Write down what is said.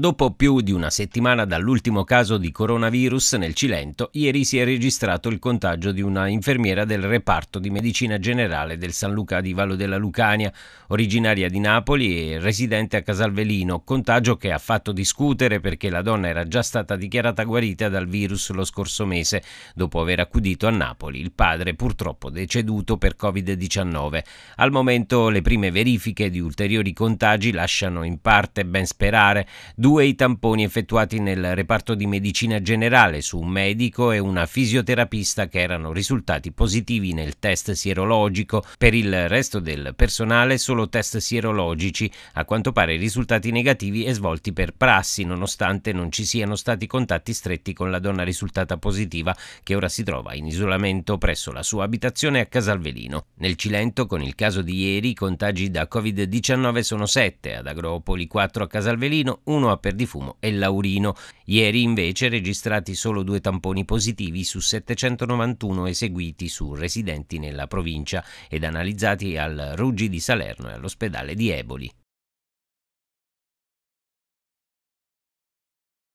Dopo più di una settimana dall'ultimo caso di coronavirus nel Cilento, ieri si è registrato il contagio di una infermiera del reparto di medicina generale del San Luca di Vallo della Lucania, originaria di Napoli e residente a Casalvelino, contagio che ha fatto discutere perché la donna era già stata dichiarata guarita dal virus lo scorso mese, dopo aver accudito a Napoli il padre purtroppo deceduto per Covid-19. Al momento le prime verifiche di ulteriori contagi lasciano in parte ben sperare, Due i tamponi effettuati nel reparto di medicina generale su un medico e una fisioterapista che erano risultati positivi nel test sierologico. Per il resto del personale solo test sierologici, a quanto pare risultati negativi e svolti per prassi, nonostante non ci siano stati contatti stretti con la donna risultata positiva che ora si trova in isolamento presso la sua abitazione a Casalvelino. Nel Cilento, con il caso di ieri, i contagi da Covid-19 sono 7 ad Agropoli, 4 a Casalvelino, 1 a per di fumo e Laurino. Ieri invece registrati solo due tamponi positivi su 791 eseguiti su residenti nella provincia ed analizzati al Ruggi di Salerno e all'ospedale di Eboli.